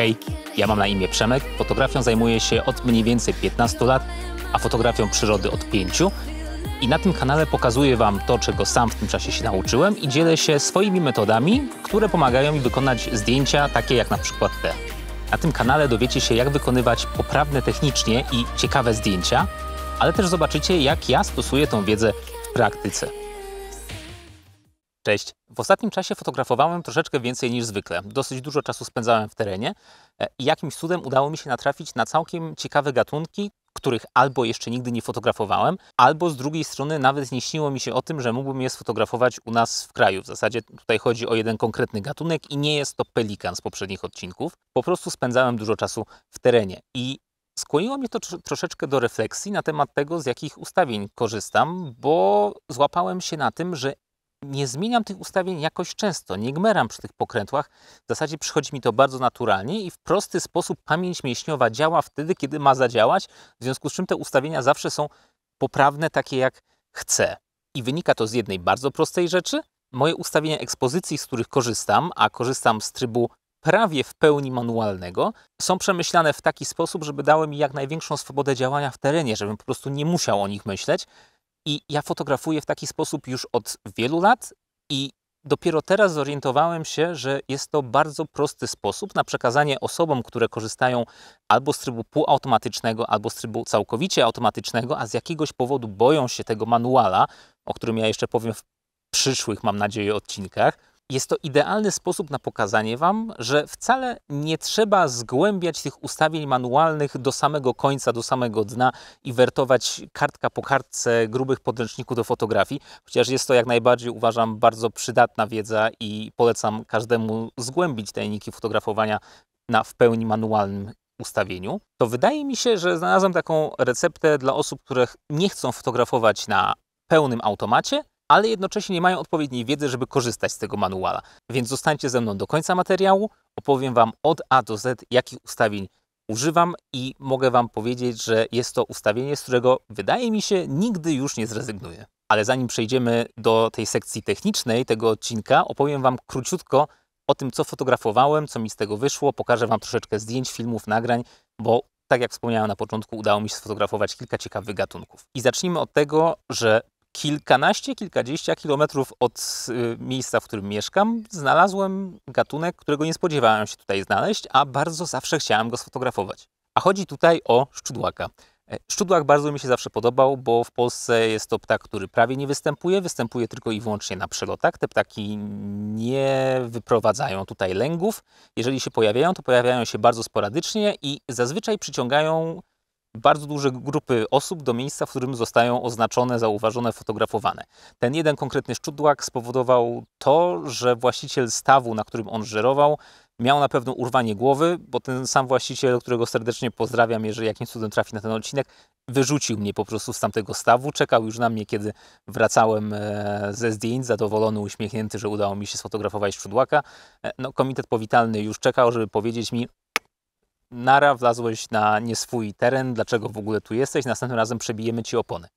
Hej, ja mam na imię Przemek, fotografią zajmuję się od mniej więcej 15 lat, a fotografią przyrody od 5. I na tym kanale pokazuję Wam to, czego sam w tym czasie się nauczyłem i dzielę się swoimi metodami, które pomagają mi wykonać zdjęcia takie jak na przykład te. Na tym kanale dowiecie się, jak wykonywać poprawne technicznie i ciekawe zdjęcia, ale też zobaczycie, jak ja stosuję tą wiedzę w praktyce. Cześć. W ostatnim czasie fotografowałem troszeczkę więcej niż zwykle. Dosyć dużo czasu spędzałem w terenie e, i jakimś cudem udało mi się natrafić na całkiem ciekawe gatunki, których albo jeszcze nigdy nie fotografowałem, albo z drugiej strony nawet nie śniło mi się o tym, że mógłbym je sfotografować u nas w kraju. W zasadzie tutaj chodzi o jeden konkretny gatunek i nie jest to pelikan z poprzednich odcinków. Po prostu spędzałem dużo czasu w terenie i Skłoniło mnie to troszeczkę do refleksji na temat tego, z jakich ustawień korzystam, bo złapałem się na tym, że nie zmieniam tych ustawień jakoś często, nie gmeram przy tych pokrętłach. W zasadzie przychodzi mi to bardzo naturalnie i w prosty sposób pamięć mięśniowa działa wtedy, kiedy ma zadziałać, w związku z czym te ustawienia zawsze są poprawne, takie jak chcę. I wynika to z jednej bardzo prostej rzeczy. Moje ustawienia ekspozycji, z których korzystam, a korzystam z trybu prawie w pełni manualnego, są przemyślane w taki sposób, żeby dały mi jak największą swobodę działania w terenie, żebym po prostu nie musiał o nich myśleć, i ja fotografuję w taki sposób już od wielu lat i dopiero teraz zorientowałem się, że jest to bardzo prosty sposób na przekazanie osobom, które korzystają albo z trybu półautomatycznego, albo z trybu całkowicie automatycznego, a z jakiegoś powodu boją się tego manuala, o którym ja jeszcze powiem w przyszłych, mam nadzieję, odcinkach jest to idealny sposób na pokazanie Wam, że wcale nie trzeba zgłębiać tych ustawień manualnych do samego końca, do samego dna i wertować kartka po kartce grubych podręczników do fotografii, chociaż jest to jak najbardziej uważam bardzo przydatna wiedza i polecam każdemu zgłębić tajniki fotografowania na w pełni manualnym ustawieniu, to wydaje mi się, że znalazłem taką receptę dla osób, które nie chcą fotografować na pełnym automacie, ale jednocześnie nie mają odpowiedniej wiedzy, żeby korzystać z tego manuala. Więc zostańcie ze mną do końca materiału, opowiem Wam od A do Z, jakich ustawień używam i mogę Wam powiedzieć, że jest to ustawienie, z którego wydaje mi się nigdy już nie zrezygnuję. Ale zanim przejdziemy do tej sekcji technicznej tego odcinka, opowiem Wam króciutko o tym, co fotografowałem, co mi z tego wyszło. Pokażę Wam troszeczkę zdjęć, filmów, nagrań, bo tak jak wspomniałem na początku, udało mi się sfotografować kilka ciekawych gatunków. I zacznijmy od tego, że kilkanaście, kilkadziesiąt kilometrów od y, miejsca, w którym mieszkam, znalazłem gatunek, którego nie spodziewałem się tutaj znaleźć, a bardzo zawsze chciałem go sfotografować. A chodzi tutaj o szczudłaka. E, szczudłak bardzo mi się zawsze podobał, bo w Polsce jest to ptak, który prawie nie występuje, występuje tylko i wyłącznie na przelotach. Te ptaki nie wyprowadzają tutaj lęgów. Jeżeli się pojawiają, to pojawiają się bardzo sporadycznie i zazwyczaj przyciągają bardzo duże grupy osób do miejsca, w którym zostają oznaczone, zauważone, fotografowane. Ten jeden konkretny szczudłak spowodował to, że właściciel stawu, na którym on żerował, miał na pewno urwanie głowy, bo ten sam właściciel, którego serdecznie pozdrawiam, jeżeli jakimś cudem trafi na ten odcinek, wyrzucił mnie po prostu z tamtego stawu, czekał już na mnie, kiedy wracałem e, ze zdjęć, zadowolony, uśmiechnięty, że udało mi się sfotografować szczudłaka. E, no, komitet powitalny już czekał, żeby powiedzieć mi, nara, wlazłeś na nieswój teren, dlaczego w ogóle tu jesteś, następnym razem przebijemy ci opony.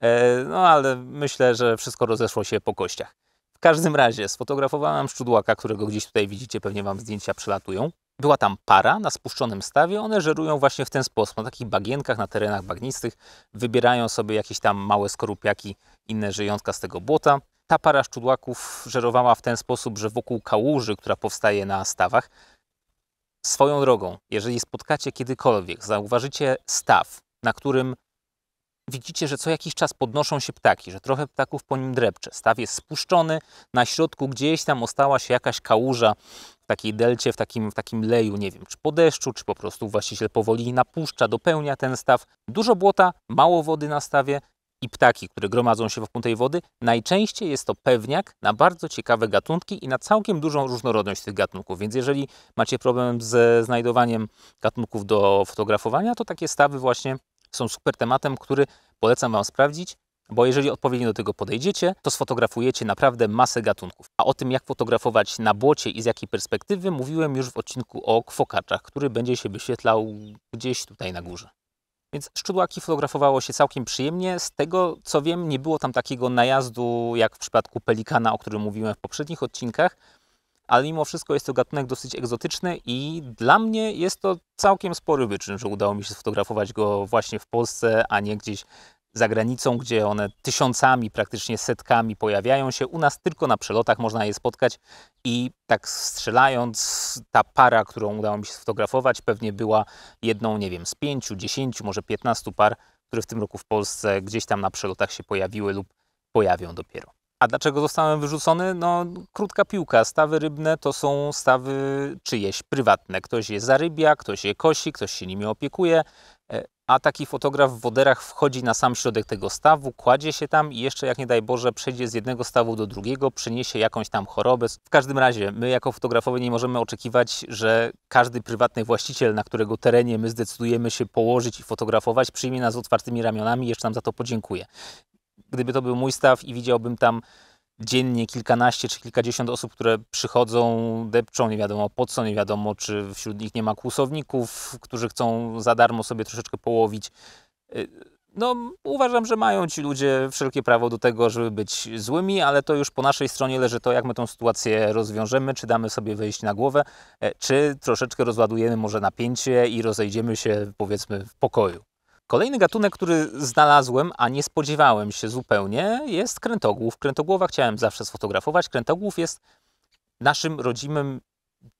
E, no ale myślę, że wszystko rozeszło się po kościach. W każdym razie sfotografowałem szczudłaka, którego gdzieś tutaj widzicie, pewnie Wam zdjęcia przelatują. Była tam para na spuszczonym stawie, one żerują właśnie w ten sposób, na takich bagienkach, na terenach bagnistych, wybierają sobie jakieś tam małe skorupiaki, inne żyjątka z tego błota. Ta para szczudłaków żerowała w ten sposób, że wokół kałuży, która powstaje na stawach, Swoją drogą, jeżeli spotkacie kiedykolwiek, zauważycie staw, na którym widzicie, że co jakiś czas podnoszą się ptaki, że trochę ptaków po nim drepcze. Staw jest spuszczony, na środku gdzieś tam ostała się jakaś kałuża w takiej delcie, w takim, w takim leju, nie wiem, czy po deszczu, czy po prostu właściciel powoli napuszcza, dopełnia ten staw. Dużo błota, mało wody na stawie i ptaki, które gromadzą się wokół tej wody, najczęściej jest to pewniak na bardzo ciekawe gatunki i na całkiem dużą różnorodność tych gatunków. Więc jeżeli macie problem ze znajdowaniem gatunków do fotografowania, to takie stawy właśnie są super tematem, który polecam Wam sprawdzić, bo jeżeli odpowiednio do tego podejdziecie, to sfotografujecie naprawdę masę gatunków. A o tym, jak fotografować na błocie i z jakiej perspektywy, mówiłem już w odcinku o kwokaczach, który będzie się wyświetlał gdzieś tutaj na górze. Więc szczudłaki fotografowało się całkiem przyjemnie. Z tego co wiem, nie było tam takiego najazdu jak w przypadku pelikana, o którym mówiłem w poprzednich odcinkach, ale mimo wszystko jest to gatunek dosyć egzotyczny i dla mnie jest to całkiem spory wyczyn, że udało mi się sfotografować go właśnie w Polsce, a nie gdzieś za granicą, gdzie one tysiącami, praktycznie setkami pojawiają się. U nas tylko na przelotach można je spotkać i tak strzelając, ta para, którą udało mi się sfotografować, pewnie była jedną, nie wiem, z pięciu, dziesięciu, może piętnastu par, które w tym roku w Polsce gdzieś tam na przelotach się pojawiły lub pojawią dopiero. A dlaczego zostałem wyrzucony? No, krótka piłka. Stawy rybne to są stawy czyjeś prywatne. Ktoś je zarybia, ktoś je kosi, ktoś się nimi opiekuje, a taki fotograf w woderach wchodzi na sam środek tego stawu, kładzie się tam i jeszcze jak nie daj Boże przejdzie z jednego stawu do drugiego, przyniesie jakąś tam chorobę. W każdym razie my jako fotografowie nie możemy oczekiwać, że każdy prywatny właściciel, na którego terenie my zdecydujemy się położyć i fotografować, przyjmie nas z otwartymi ramionami i jeszcze nam za to podziękuje. Gdyby to był mój staw i widziałbym tam dziennie kilkanaście czy kilkadziesiąt osób, które przychodzą, depczą, nie wiadomo po co, nie wiadomo czy wśród nich nie ma kłusowników, którzy chcą za darmo sobie troszeczkę połowić. Y, no, uważam, że mają ci ludzie wszelkie prawo do tego, żeby być złymi, ale to już po naszej stronie leży to, jak my tą sytuację rozwiążemy, czy damy sobie wejść na głowę, e, czy troszeczkę rozładujemy może napięcie i rozejdziemy się, powiedzmy, w pokoju. Kolejny gatunek, który znalazłem, a nie spodziewałem się zupełnie, jest krętogłów. Krętogłowa chciałem zawsze sfotografować. Krętogłów jest naszym rodzimym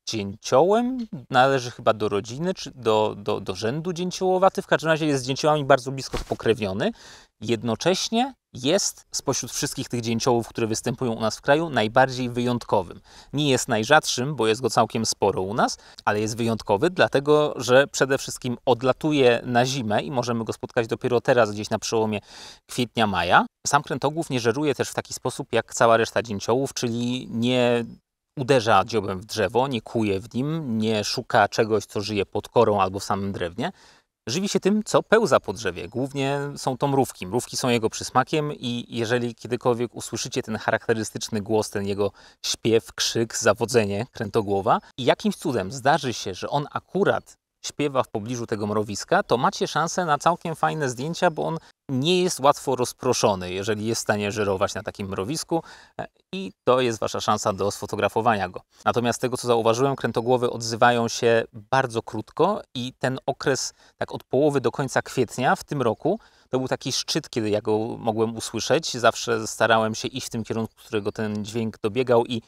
dzięciołem, należy chyba do rodziny, czy do, do, do rzędu dzięciołowaty, w każdym razie jest z dzięciołami bardzo blisko spokrewniony. Jednocześnie jest spośród wszystkich tych dzięciołów, które występują u nas w kraju, najbardziej wyjątkowym. Nie jest najrzadszym, bo jest go całkiem sporo u nas, ale jest wyjątkowy, dlatego że przede wszystkim odlatuje na zimę i możemy go spotkać dopiero teraz, gdzieś na przełomie kwietnia-maja. Sam krętogłów nie żeruje też w taki sposób jak cała reszta dzięciołów, czyli nie uderza dziobem w drzewo, nie kuje w nim, nie szuka czegoś, co żyje pod korą albo w samym drewnie, Żywi się tym, co pełza po drzewie. Głównie są to mrówki. Mrówki są jego przysmakiem i jeżeli kiedykolwiek usłyszycie ten charakterystyczny głos, ten jego śpiew, krzyk, zawodzenie krętogłowa i jakimś cudem zdarzy się, że on akurat śpiewa w pobliżu tego mrowiska, to macie szansę na całkiem fajne zdjęcia, bo on nie jest łatwo rozproszony, jeżeli jest w stanie żerować na takim mrowisku e, i to jest wasza szansa do sfotografowania go. Natomiast z tego co zauważyłem, krętogłowy odzywają się bardzo krótko i ten okres tak od połowy do końca kwietnia w tym roku to był taki szczyt, kiedy ja go mogłem usłyszeć. Zawsze starałem się iść w tym kierunku, którego ten dźwięk dobiegał i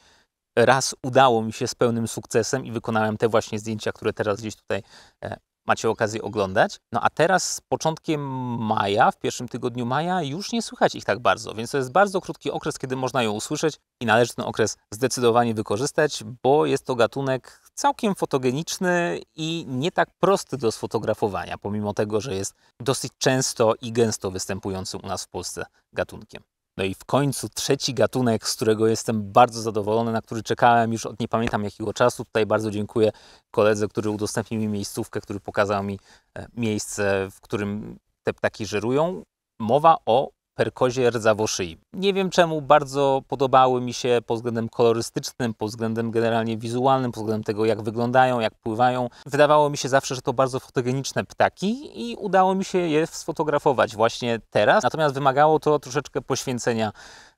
raz udało mi się z pełnym sukcesem i wykonałem te właśnie zdjęcia, które teraz gdzieś tutaj e, macie okazję oglądać. No a teraz z początkiem maja, w pierwszym tygodniu maja, już nie słychać ich tak bardzo, więc to jest bardzo krótki okres, kiedy można ją usłyszeć i należy ten okres zdecydowanie wykorzystać, bo jest to gatunek całkiem fotogeniczny i nie tak prosty do sfotografowania, pomimo tego, że jest dosyć często i gęsto występującym u nas w Polsce gatunkiem. No i w końcu trzeci gatunek, z którego jestem bardzo zadowolony, na który czekałem już od nie pamiętam jakiego czasu. Tutaj bardzo dziękuję koledze, który udostępnił mi miejscówkę, który pokazał mi e, miejsce, w którym te ptaki żerują. Mowa o perkozie rdzawo Nie wiem czemu, bardzo podobały mi się pod względem kolorystycznym, pod względem generalnie wizualnym, pod względem tego jak wyglądają, jak pływają. Wydawało mi się zawsze, że to bardzo fotogeniczne ptaki i udało mi się je sfotografować właśnie teraz. Natomiast wymagało to troszeczkę poświęcenia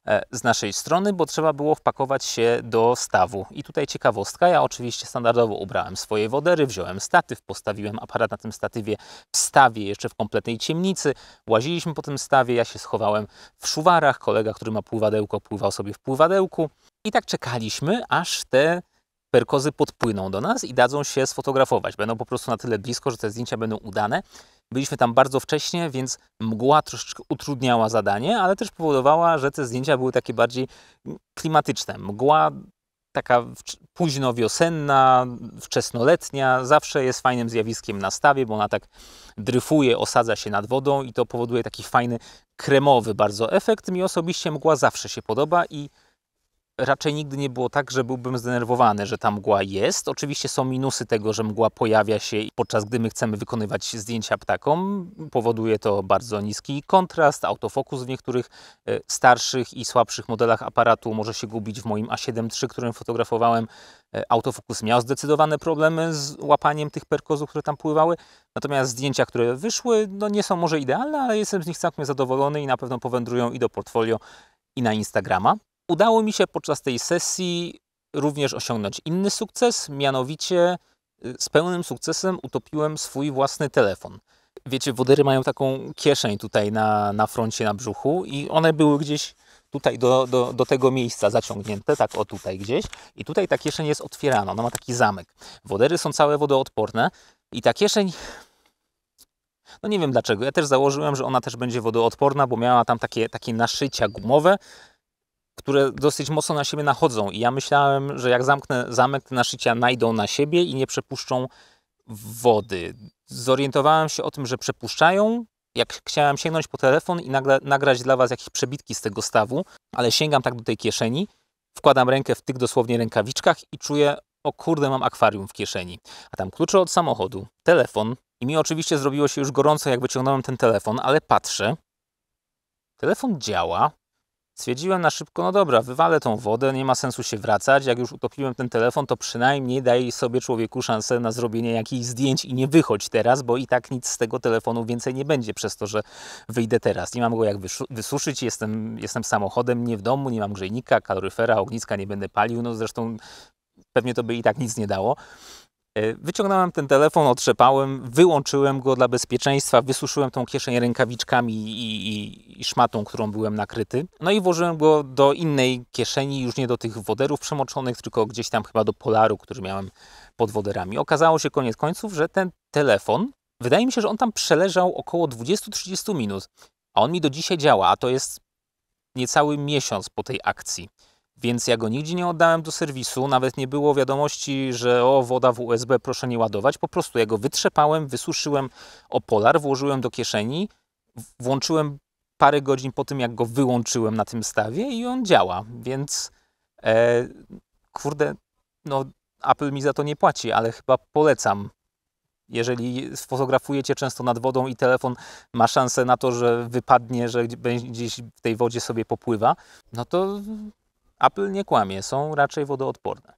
E, z naszej strony, bo trzeba było wpakować się do stawu. I tutaj ciekawostka, ja oczywiście standardowo ubrałem swoje wodery, wziąłem statyw, postawiłem aparat na tym statywie w stawie, jeszcze w kompletnej ciemnicy. Łaziliśmy po tym stawie, ja się schowałem w szuwarach, kolega, który ma pływadełko, pływał sobie w pływadełku. I tak czekaliśmy, aż te perkozy podpłyną do nas i dadzą się sfotografować. Będą po prostu na tyle blisko, że te zdjęcia będą udane. Byliśmy tam bardzo wcześnie, więc mgła troszeczkę utrudniała zadanie, ale też powodowała, że te zdjęcia były takie bardziej klimatyczne. Mgła taka późno wiosenna, wczesnoletnia, zawsze jest fajnym zjawiskiem na stawie, bo ona tak dryfuje, osadza się nad wodą i to powoduje taki fajny kremowy bardzo efekt. Mi osobiście mgła zawsze się podoba i raczej nigdy nie było tak, że byłbym zdenerwowany, że ta mgła jest. Oczywiście są minusy tego, że mgła pojawia się podczas gdy my chcemy wykonywać zdjęcia ptakom. Powoduje to bardzo niski kontrast, autofokus w niektórych e, starszych i słabszych modelach aparatu może się gubić. W moim A7 III, którym fotografowałem, e, autofokus miał zdecydowane problemy z łapaniem tych perkozów, które tam pływały. Natomiast zdjęcia, które wyszły, no nie są może idealne, ale jestem z nich całkiem zadowolony i na pewno powędrują i do portfolio, i na Instagrama. Udało mi się podczas tej sesji również osiągnąć inny sukces, mianowicie y, z pełnym sukcesem utopiłem swój własny telefon. Wiecie, wodery mają taką kieszeń tutaj na, na froncie, na brzuchu i one były gdzieś tutaj do, do, do tego miejsca zaciągnięte, tak o tutaj gdzieś i tutaj ta kieszeń jest otwierana, ona ma taki zamek. Wodery są całe wodoodporne i ta kieszeń no nie wiem dlaczego. Ja też założyłem, że ona też będzie wodoodporna, bo miała tam takie, takie naszycia gumowe, które dosyć mocno na siebie nachodzą. I ja myślałem, że jak zamknę zamek, te naszycia najdą na siebie i nie przepuszczą wody. Zorientowałem się o tym, że przepuszczają. Jak chciałem sięgnąć po telefon i nagrać dla Was jakieś przebitki z tego stawu, ale sięgam tak do tej kieszeni, wkładam rękę w tych dosłownie rękawiczkach i czuję, o kurde, mam akwarium w kieszeni. A tam klucze od samochodu, telefon. I mi oczywiście zrobiło się już gorąco, jak wyciągnąłem ten telefon, ale patrzę. Telefon działa, Stwierdziłem na szybko, no dobra, wywalę tą wodę, nie ma sensu się wracać. Jak już utopiłem ten telefon, to przynajmniej daj sobie człowieku szansę na zrobienie jakichś zdjęć i nie wychodź teraz, bo i tak nic z tego telefonu więcej nie będzie przez to, że wyjdę teraz. Nie mam go jak wysuszyć, jestem, jestem samochodem, nie w domu, nie mam grzejnika, kaloryfera, ogniska nie będę palił. No zresztą pewnie to by i tak nic nie dało. E, wyciągnąłem ten telefon, otrzepałem, wyłączyłem go dla bezpieczeństwa, wysuszyłem tą kieszeń rękawiczkami i, i, i, szmatą, którą byłem nakryty. No i włożyłem go do innej kieszeni, już nie do tych woderów przemoczonych, tylko gdzieś tam chyba do polaru, który miałem pod woderami. Okazało się koniec końców, że ten telefon, wydaje mi się, że on tam przeleżał około 20-30 minut, a on mi do dzisiaj działa, a to jest niecały miesiąc po tej akcji. Więc ja go nigdzie nie oddałem do serwisu, nawet nie było wiadomości, że o, woda w USB, proszę nie ładować. Po prostu ja go wytrzepałem, wysuszyłem o polar, włożyłem do kieszeni, włączyłem parę godzin po tym, jak go wyłączyłem na tym stawie i on działa. Więc e, kurde, no Apple mi za to nie płaci, ale chyba polecam. Jeżeli fotografujecie często nad wodą i telefon ma szansę na to, że wypadnie, że gdzieś w tej wodzie sobie popływa, no to Apple nie kłamie, są raczej wodoodporne.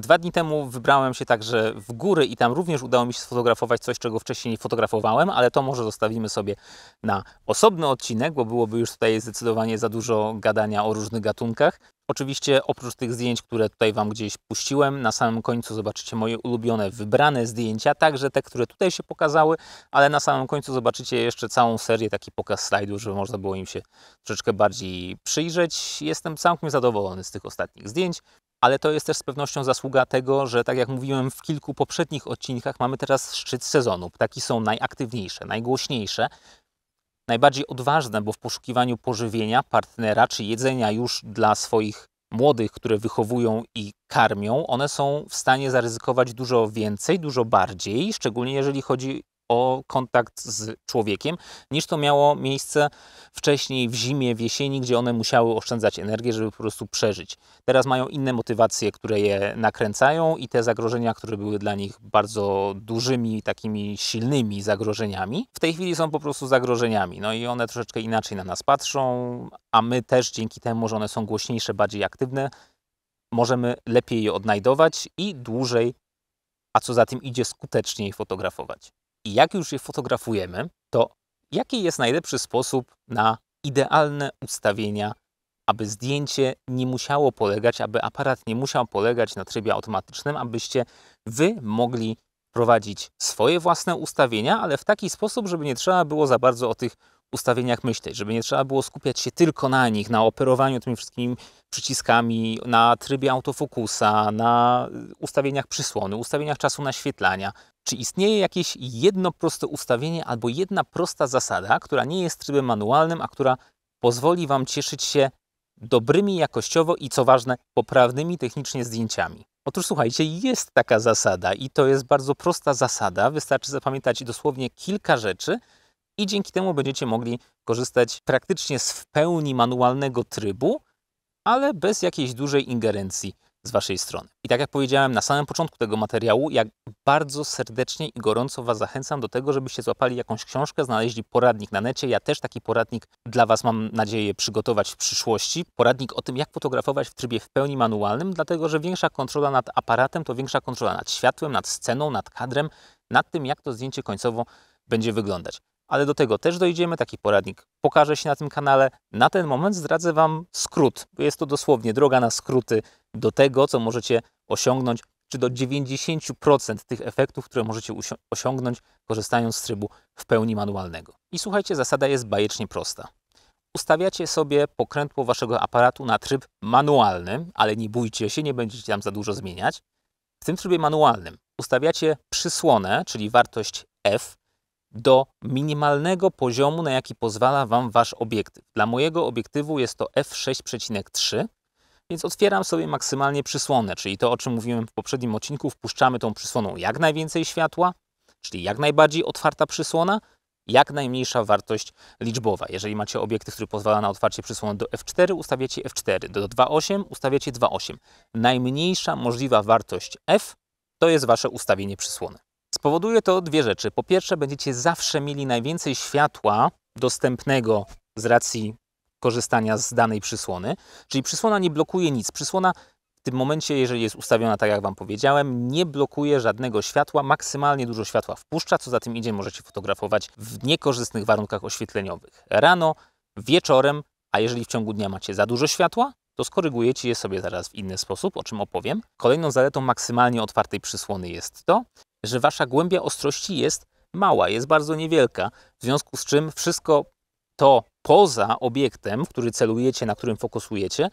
Dwa dni temu wybrałem się także w góry i tam również udało mi się sfotografować coś, czego wcześniej nie fotografowałem, ale to może zostawimy sobie na osobny odcinek, bo byłoby już tutaj zdecydowanie za dużo gadania o różnych gatunkach. Oczywiście oprócz tych zdjęć, które tutaj Wam gdzieś puściłem, na samym końcu zobaczycie moje ulubione wybrane zdjęcia, także te, które tutaj się pokazały, ale na samym końcu zobaczycie jeszcze całą serię, taki pokaz slajdu, żeby można było im się troszeczkę bardziej przyjrzeć. Jestem całkiem zadowolony z tych ostatnich zdjęć ale to jest też z pewnością zasługa tego, że tak jak mówiłem w kilku poprzednich odcinkach, mamy teraz szczyt sezonu. Ptaki są najaktywniejsze, najgłośniejsze, najbardziej odważne, bo w poszukiwaniu pożywienia, partnera czy jedzenia już dla swoich młodych, które wychowują i karmią, one są w stanie zaryzykować dużo więcej, dużo bardziej, szczególnie jeżeli chodzi o kontakt z człowiekiem, niż to miało miejsce wcześniej w zimie, w jesieni, gdzie one musiały oszczędzać energię, żeby po prostu przeżyć. Teraz mają inne motywacje, które je nakręcają i te zagrożenia, które były dla nich bardzo dużymi, takimi silnymi zagrożeniami, w tej chwili są po prostu zagrożeniami. No i one troszeczkę inaczej na nas patrzą, a my też dzięki temu, że one są głośniejsze, bardziej aktywne, możemy lepiej je odnajdować i dłużej, a co za tym idzie, skuteczniej fotografować. I jak już je fotografujemy, to jaki jest najlepszy sposób na idealne ustawienia, aby zdjęcie nie musiało polegać, aby aparat nie musiał polegać na trybie automatycznym, abyście Wy mogli prowadzić swoje własne ustawienia, ale w taki sposób, żeby nie trzeba było za bardzo o tych ustawieniach myśleć, żeby nie trzeba było skupiać się tylko na nich, na operowaniu tymi wszystkimi przyciskami, na trybie autofokusa, na ustawieniach przysłony, ustawieniach czasu naświetlania, czy istnieje jakieś jedno proste ustawienie albo jedna prosta zasada, która nie jest trybem manualnym, a która pozwoli Wam cieszyć się dobrymi jakościowo i co ważne, poprawnymi technicznie zdjęciami? Otóż słuchajcie, jest taka zasada i to jest bardzo prosta zasada. Wystarczy zapamiętać dosłownie kilka rzeczy i dzięki temu będziecie mogli korzystać praktycznie z w pełni manualnego trybu, ale bez jakiejś dużej ingerencji z Waszej strony. I tak jak powiedziałem na samym początku tego materiału, jak bardzo serdecznie i gorąco Was zachęcam do tego, żebyście złapali jakąś książkę, znaleźli poradnik na necie. Ja też taki poradnik dla Was mam nadzieję przygotować w przyszłości. Poradnik o tym, jak fotografować w trybie w pełni manualnym, dlatego że większa kontrola nad aparatem to większa kontrola nad światłem, nad sceną, nad kadrem, nad tym, jak to zdjęcie końcowo będzie wyglądać ale do tego też dojdziemy. Taki poradnik pokaże się na tym kanale. Na ten moment zdradzę Wam skrót. Jest to dosłownie droga na skróty do tego, co możecie osiągnąć, czy do 90% tych efektów, które możecie osiągnąć, korzystając z trybu w pełni manualnego. I słuchajcie, zasada jest bajecznie prosta. Ustawiacie sobie pokrętło Waszego aparatu na tryb manualny, ale nie bójcie się, nie będziecie tam za dużo zmieniać. W tym trybie manualnym ustawiacie przysłonę, czyli wartość F, do minimalnego poziomu, na jaki pozwala Wam Wasz obiektyw. Dla mojego obiektywu jest to f6,3, więc otwieram sobie maksymalnie przysłonę, czyli to, o czym mówiłem w poprzednim odcinku, wpuszczamy tą przysłoną jak najwięcej światła, czyli jak najbardziej otwarta przysłona, jak najmniejsza wartość liczbowa. Jeżeli macie obiektyw, który pozwala na otwarcie przysłony do F4, ustawiacie F4. Do 2.8 ustawiacie 2.8. Najmniejsza możliwa wartość F to jest Wasze ustawienie przysłony. Spowoduje to dwie rzeczy. Po pierwsze, będziecie zawsze mieli najwięcej światła dostępnego z racji korzystania z danej przysłony, czyli przysłona nie blokuje nic. Przysłona w tym momencie, jeżeli jest ustawiona tak jak Wam powiedziałem, nie blokuje żadnego światła, maksymalnie dużo światła wpuszcza, co za tym idzie możecie fotografować w niekorzystnych warunkach oświetleniowych. Rano, wieczorem, a jeżeli w ciągu dnia macie za dużo światła, to skorygujecie je sobie zaraz w inny sposób, o czym opowiem. Kolejną zaletą maksymalnie otwartej przysłony jest to, że wasza głębia ostrości jest mała, jest bardzo niewielka, w związku z czym wszystko to poza obiektem, w który celujecie, na którym fokusujecie,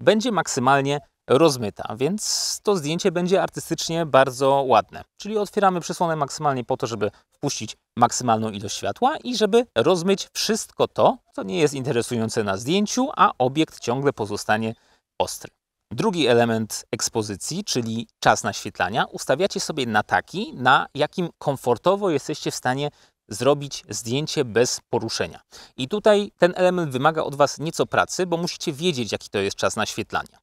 będzie maksymalnie rozmyta, więc to zdjęcie będzie artystycznie bardzo ładne. Czyli otwieramy przysłonę maksymalnie po to, żeby wpuścić maksymalną ilość światła i żeby rozmyć wszystko to, co nie jest interesujące na zdjęciu, a obiekt ciągle pozostanie ostry. Drugi element ekspozycji, czyli czas naświetlania, ustawiacie sobie na taki, na jakim komfortowo jesteście w stanie zrobić zdjęcie bez poruszenia. I tutaj ten element wymaga od Was nieco pracy, bo musicie wiedzieć, jaki to jest czas naświetlania.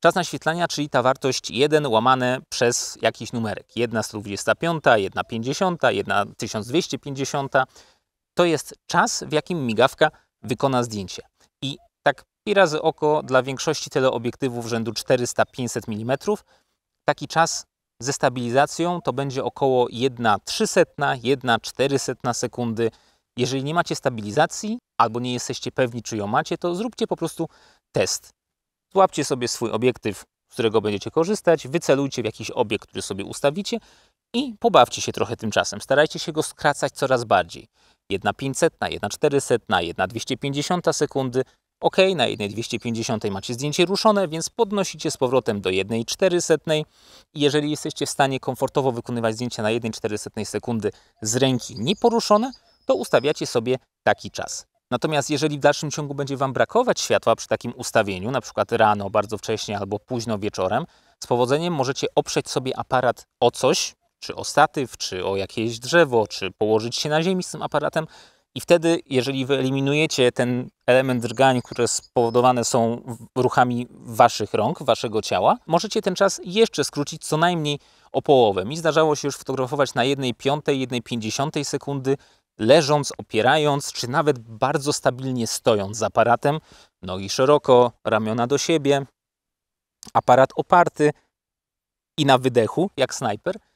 Czas naświetlania, czyli ta wartość 1 łamane przez jakiś numerek. 1 125, 1 50, 1 1250. To jest czas, w jakim migawka wykona zdjęcie. I i razy oko dla większości teleobiektywów rzędu 400-500 mm. Taki czas ze stabilizacją to będzie około 1,300-1,400 sekundy. Jeżeli nie macie stabilizacji albo nie jesteście pewni, czy ją macie, to zróbcie po prostu test. Złapcie sobie swój obiektyw, z którego będziecie korzystać, wycelujcie w jakiś obiekt, który sobie ustawicie i pobawcie się trochę tymczasem. Starajcie się go skracać coraz bardziej. 1 500, 1 400, 1 250 sekundy. OK, na 1,250 macie zdjęcie ruszone, więc podnosicie z powrotem do 1,400. Jeżeli jesteście w stanie komfortowo wykonywać zdjęcia na 1,400 sekundy z ręki nieporuszone, to ustawiacie sobie taki czas. Natomiast jeżeli w dalszym ciągu będzie Wam brakować światła przy takim ustawieniu, na przykład rano, bardzo wcześnie albo późno wieczorem, z powodzeniem możecie oprzeć sobie aparat o coś, czy o statyw, czy o jakieś drzewo, czy położyć się na ziemi z tym aparatem, i wtedy, jeżeli wyeliminujecie ten element drgań, które spowodowane są ruchami waszych rąk, waszego ciała, możecie ten czas jeszcze skrócić co najmniej o połowę. Mi zdarzało się już fotografować na 1,5, piątej, pięćdziesiątej sekundy, leżąc, opierając, czy nawet bardzo stabilnie stojąc z aparatem, nogi szeroko, ramiona do siebie, aparat oparty i na wydechu, jak snajper –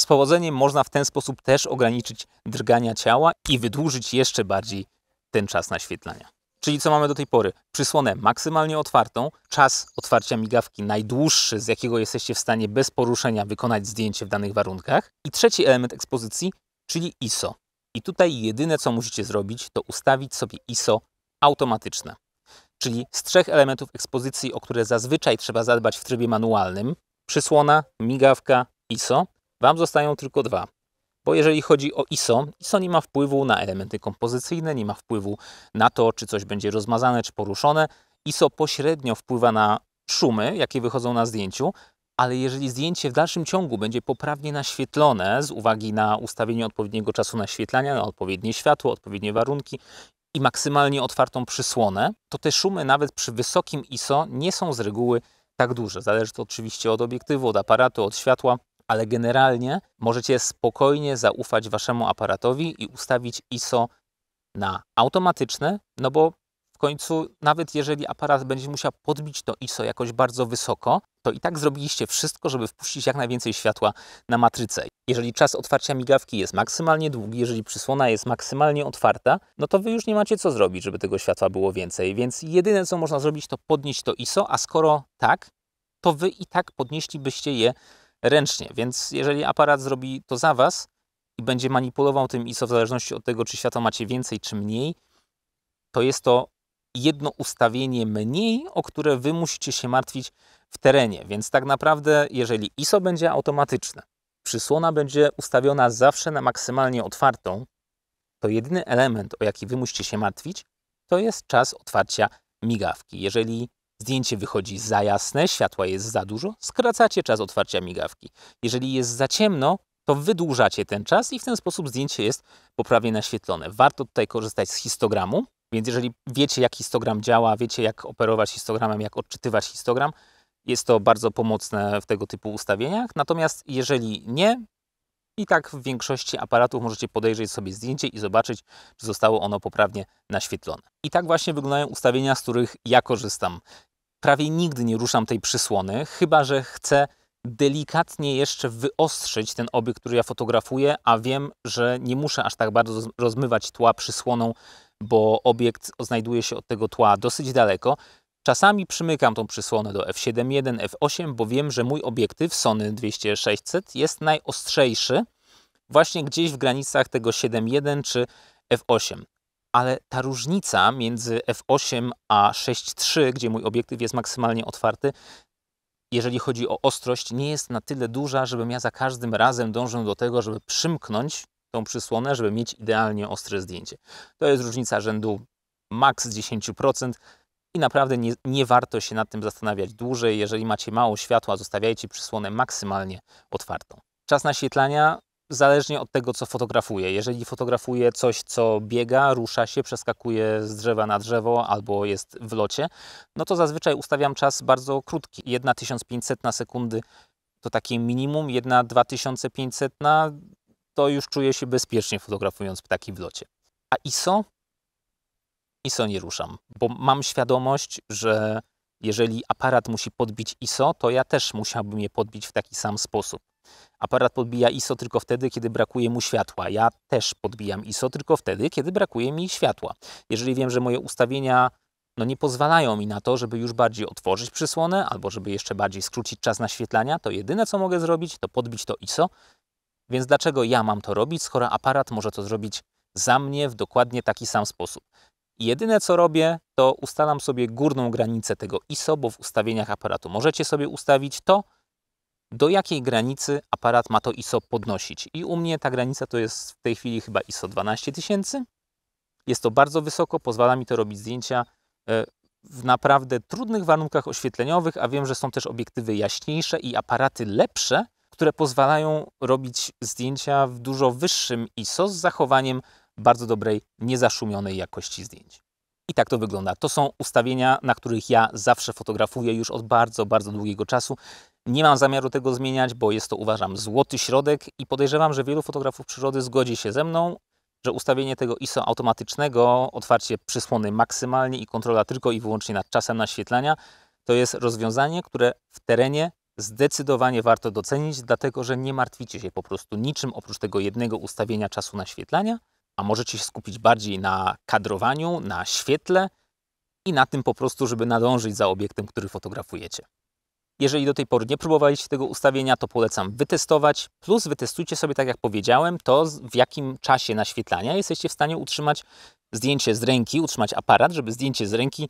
z powodzeniem można w ten sposób też ograniczyć drgania ciała i wydłużyć jeszcze bardziej ten czas naświetlania. Czyli co mamy do tej pory? Przysłonę maksymalnie otwartą, czas otwarcia migawki najdłuższy, z jakiego jesteście w stanie bez poruszenia wykonać zdjęcie w danych warunkach. I trzeci element ekspozycji, czyli ISO. I tutaj jedyne co musicie zrobić, to ustawić sobie ISO automatyczne. Czyli z trzech elementów ekspozycji, o które zazwyczaj trzeba zadbać w trybie manualnym, przysłona, migawka, ISO, Wam zostają tylko dwa. Bo jeżeli chodzi o ISO, ISO nie ma wpływu na elementy kompozycyjne, nie ma wpływu na to, czy coś będzie rozmazane czy poruszone. ISO pośrednio wpływa na szumy, jakie wychodzą na zdjęciu, ale jeżeli zdjęcie w dalszym ciągu będzie poprawnie naświetlone z uwagi na ustawienie odpowiedniego czasu naświetlania, na odpowiednie światło, odpowiednie warunki i maksymalnie otwartą przysłonę, to te szumy nawet przy wysokim ISO nie są z reguły tak duże. Zależy to oczywiście od obiektywu, od aparatu, od światła, ale generalnie możecie spokojnie zaufać waszemu aparatowi i ustawić ISO na automatyczne, no bo w końcu nawet jeżeli aparat będzie musiał podbić to ISO jakoś bardzo wysoko, to i tak zrobiliście wszystko, żeby wpuścić jak najwięcej światła na matrycę. Jeżeli czas otwarcia migawki jest maksymalnie długi, jeżeli przysłona jest maksymalnie otwarta, no to wy już nie macie co zrobić, żeby tego światła było więcej. Więc jedyne co można zrobić to podnieść to ISO, a skoro tak, to wy i tak podnieślibyście je ręcznie. Więc jeżeli aparat zrobi to za Was i będzie manipulował tym ISO w zależności od tego, czy światła macie więcej czy mniej, to jest to jedno ustawienie mniej, o które Wy musicie się martwić w terenie. Więc tak naprawdę, jeżeli ISO będzie automatyczne, przysłona będzie ustawiona zawsze na maksymalnie otwartą, to jedyny element, o jaki Wy musicie się martwić, to jest czas otwarcia migawki. Jeżeli Zdjęcie wychodzi za jasne, światła jest za dużo, skracacie czas otwarcia migawki. Jeżeli jest za ciemno, to wydłużacie ten czas i w ten sposób zdjęcie jest poprawnie naświetlone. Warto tutaj korzystać z histogramu, więc jeżeli wiecie jak histogram działa, wiecie jak operować histogramem, jak odczytywać histogram, jest to bardzo pomocne w tego typu ustawieniach. Natomiast jeżeli nie, i tak w większości aparatów możecie podejrzeć sobie zdjęcie i zobaczyć, czy zostało ono poprawnie naświetlone. I tak właśnie wyglądają ustawienia, z których ja korzystam prawie nigdy nie ruszam tej przysłony, chyba że chcę delikatnie jeszcze wyostrzyć ten obiekt, który ja fotografuję, a wiem, że nie muszę aż tak bardzo rozmywać tła przysłoną, bo obiekt znajduje się od tego tła dosyć daleko. Czasami przymykam tą przysłonę do f7.1, f8, bo wiem, że mój obiektyw Sony 2600 jest najostrzejszy właśnie gdzieś w granicach tego 7.1 czy f8 ale ta różnica między f8 a 6.3, gdzie mój obiektyw jest maksymalnie otwarty, jeżeli chodzi o ostrość, nie jest na tyle duża, żebym ja za każdym razem dążył do tego, żeby przymknąć tą przysłonę, żeby mieć idealnie ostre zdjęcie. To jest różnica rzędu maks 10% i naprawdę nie, nie, warto się nad tym zastanawiać dłużej. Jeżeli macie mało światła, zostawiajcie przysłonę maksymalnie otwartą. Czas naświetlania zależnie od tego, co fotografuję. Jeżeli fotografuję coś, co biega, rusza się, przeskakuje z drzewa na drzewo albo jest w locie, no to zazwyczaj ustawiam czas bardzo krótki. 1 1500 na sekundy to takie minimum, 1 2500 na to już czuję się bezpiecznie fotografując ptaki w locie. A ISO? ISO nie ruszam, bo mam świadomość, że jeżeli aparat musi podbić ISO, to ja też musiałbym je podbić w taki sam sposób. Aparat podbija ISO tylko wtedy, kiedy brakuje mu światła. Ja też podbijam ISO tylko wtedy, kiedy brakuje mi światła. Jeżeli wiem, że moje ustawienia no nie pozwalają mi na to, żeby już bardziej otworzyć przysłonę albo żeby jeszcze bardziej skrócić czas naświetlania, to jedyne co mogę zrobić, to podbić to ISO. Więc dlaczego ja mam to robić, skoro aparat może to zrobić za mnie w dokładnie taki sam sposób? Jedyne co robię, to ustalam sobie górną granicę tego ISO, bo w ustawieniach aparatu możecie sobie ustawić to, do jakiej granicy aparat ma to ISO podnosić. I u mnie ta granica to jest w tej chwili chyba ISO 12000. Jest to bardzo wysoko, pozwala mi to robić zdjęcia e, w naprawdę trudnych warunkach oświetleniowych, a wiem, że są też obiektywy jaśniejsze i aparaty lepsze, które pozwalają robić zdjęcia w dużo wyższym ISO z zachowaniem bardzo dobrej, niezaszumionej jakości zdjęć. I tak to wygląda. To są ustawienia, na których ja zawsze fotografuję już od bardzo, bardzo długiego czasu. Nie mam zamiaru tego zmieniać, bo jest to uważam złoty środek i podejrzewam, że wielu fotografów przyrody zgodzi się ze mną, że ustawienie tego ISO automatycznego, otwarcie przysłony maksymalnie i kontrola tylko i wyłącznie nad czasem naświetlania, to jest rozwiązanie, które w terenie zdecydowanie warto docenić, dlatego że nie martwicie się po prostu niczym oprócz tego jednego ustawienia czasu naświetlania, a możecie się skupić bardziej na kadrowaniu, na świetle i na tym po prostu, żeby nadążyć za obiektem, który fotografujecie. Jeżeli do tej pory nie próbowaliście tego ustawienia, to polecam wytestować. Plus wytestujcie sobie, tak jak powiedziałem, to w jakim czasie naświetlania jesteście w stanie utrzymać zdjęcie z ręki, utrzymać aparat, żeby zdjęcie z ręki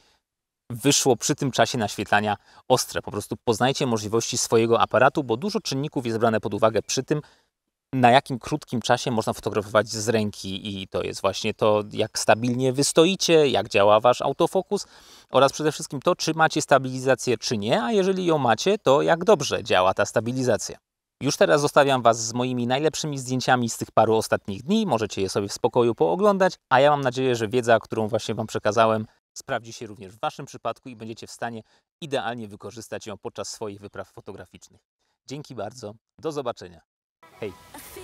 wyszło przy tym czasie naświetlania ostre. Po prostu poznajcie możliwości swojego aparatu, bo dużo czynników jest brane pod uwagę przy tym, na jakim krótkim czasie można fotografować z ręki i to jest właśnie to, jak stabilnie wystoicie, jak działa Wasz autofokus oraz przede wszystkim to, czy macie stabilizację, czy nie, a jeżeli ją macie, to jak dobrze działa ta stabilizacja. Już teraz zostawiam Was z moimi najlepszymi zdjęciami z tych paru ostatnich dni, możecie je sobie w spokoju pooglądać, a ja mam nadzieję, że wiedza, którą właśnie Wam przekazałem, sprawdzi się również w Waszym przypadku i będziecie w stanie idealnie wykorzystać ją podczas swoich wypraw fotograficznych. Dzięki bardzo, do zobaczenia. Hey.